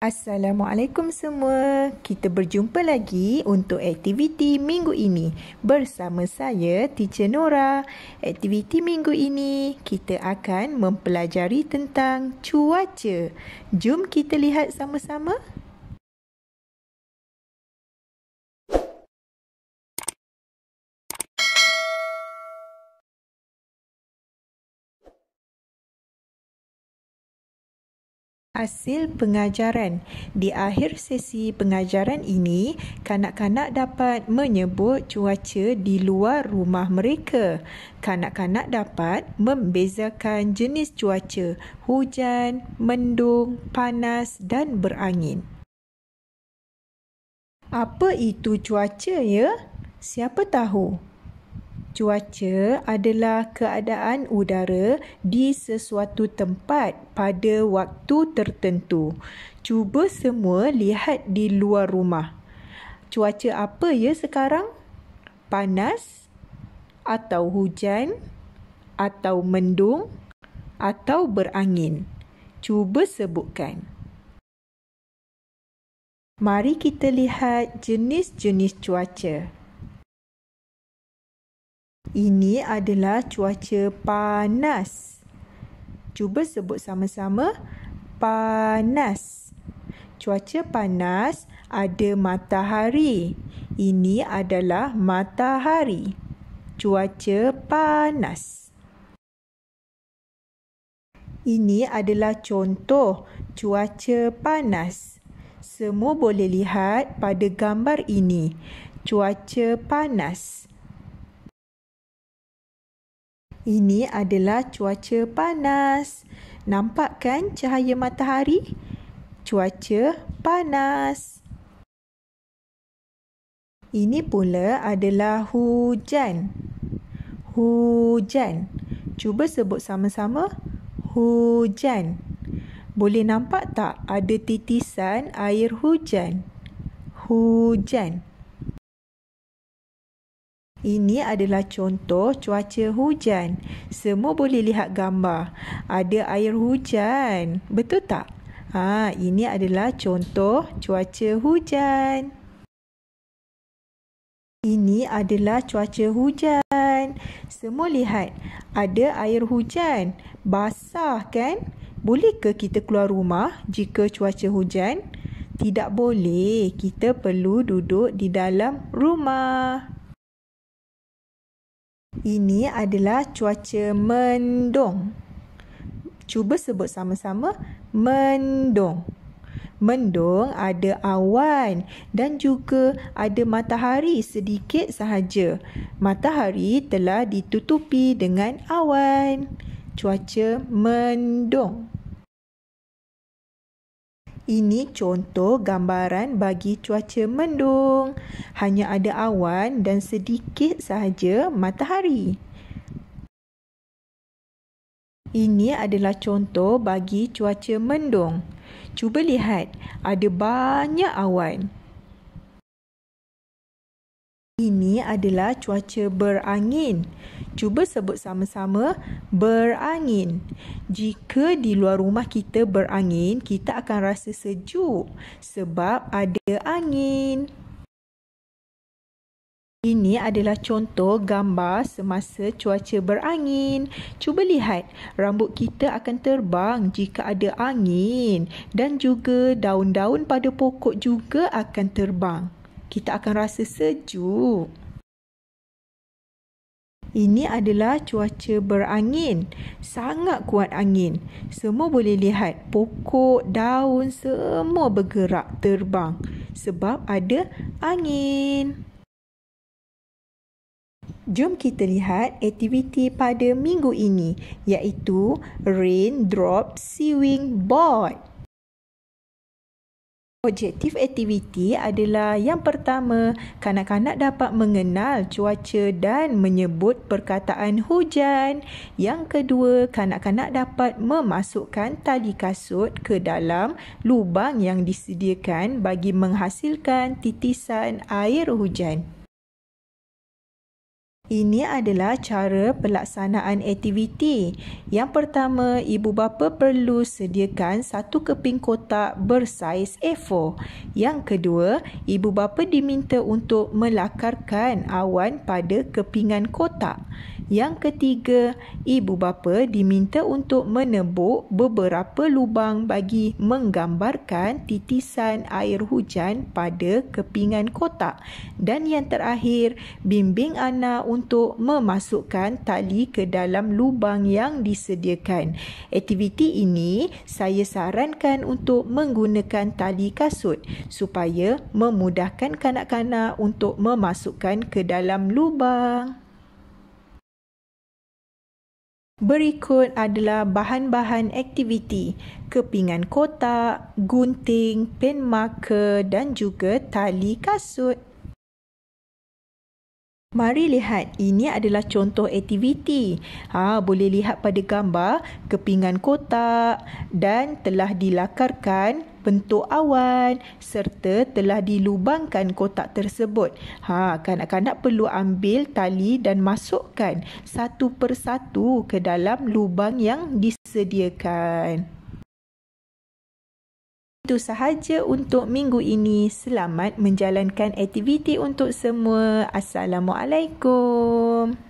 Assalamualaikum semua. Kita berjumpa lagi untuk aktiviti minggu ini bersama saya Teacher Nora. Aktiviti minggu ini kita akan mempelajari tentang cuaca. Jom kita lihat sama-sama. Hasil pengajaran. Di akhir sesi pengajaran ini, kanak-kanak dapat menyebut cuaca di luar rumah mereka. Kanak-kanak dapat membezakan jenis cuaca, hujan, mendung, panas dan berangin. Apa itu cuaca ya? Siapa tahu? Cuaca adalah keadaan udara di sesuatu tempat pada waktu tertentu. Cuba semua lihat di luar rumah. Cuaca apa ya sekarang? Panas atau hujan atau mendung atau berangin? Cuba sebutkan. Mari kita lihat jenis-jenis cuaca. Ini adalah cuaca panas. Cuba sebut sama-sama. Panas. Cuaca panas ada matahari. Ini adalah matahari. Cuaca panas. Ini adalah contoh cuaca panas. Semua boleh lihat pada gambar ini. Cuaca panas ini adalah cuaca panas. Nampak kan cahaya matahari? Cuaca panas. Ini pula adalah hujan. Hujan. Cuba sebut sama-sama. Hujan. Boleh nampak tak ada titisan air hujan? Hujan. Ini adalah contoh cuaca hujan. Semua boleh lihat gambar. Ada air hujan. Betul tak? Ha, ini adalah contoh cuaca hujan. Ini adalah cuaca hujan. Semua lihat. Ada air hujan. Basah kan? Bolehkah kita keluar rumah jika cuaca hujan? Tidak boleh. Kita perlu duduk di dalam rumah. Ini adalah cuaca mendung. Cuba sebut sama-sama mendung. Mendung ada awan dan juga ada matahari sedikit sahaja. Matahari telah ditutupi dengan awan. Cuaca mendung. Ini contoh gambaran bagi cuaca mendung. Hanya ada awan dan sedikit sahaja matahari. Ini adalah contoh bagi cuaca mendung. Cuba lihat, ada banyak awan. adalah cuaca berangin. Cuba sebut sama-sama berangin. Jika di luar rumah kita berangin, kita akan rasa sejuk sebab ada angin. Ini adalah contoh gambar semasa cuaca berangin. Cuba lihat, rambut kita akan terbang jika ada angin dan juga daun-daun pada pokok juga akan terbang. Kita akan rasa sejuk. Ini adalah cuaca berangin. Sangat kuat angin. Semua boleh lihat pokok, daun semua bergerak terbang sebab ada angin. Jom kita lihat aktiviti pada minggu ini iaitu rain drop sewing board. Objektif aktiviti adalah yang pertama, kanak-kanak dapat mengenal cuaca dan menyebut perkataan hujan. Yang kedua, kanak-kanak dapat memasukkan tali kasut ke dalam lubang yang disediakan bagi menghasilkan titisan air hujan. Ini adalah cara pelaksanaan aktiviti. Yang pertama, ibu bapa perlu sediakan satu keping kotak bersaiz A4. Yang kedua, ibu bapa diminta untuk melakarkan awan pada kepingan kotak. Yang ketiga, ibu bapa diminta untuk menebuk beberapa lubang bagi menggambarkan titisan air hujan pada kepingan kotak. Dan yang terakhir, bimbing anak untuk memasukkan tali ke dalam lubang yang disediakan. Aktiviti ini saya sarankan untuk menggunakan tali kasut supaya memudahkan kanak-kanak untuk memasukkan ke dalam lubang. Berikut adalah bahan-bahan aktiviti, kepingan kotak, gunting, pen marker dan juga tali kasut. Mari lihat, ini adalah contoh aktiviti. Ha, boleh lihat pada gambar kepingan kotak dan telah dilakarkan bentuk awan serta telah dilubangkan kotak tersebut. Ha, kanak-kanak perlu ambil tali dan masukkan satu persatu ke dalam lubang yang disediakan. Itu sahaja untuk minggu ini. Selamat menjalankan aktiviti untuk semua. Assalamualaikum.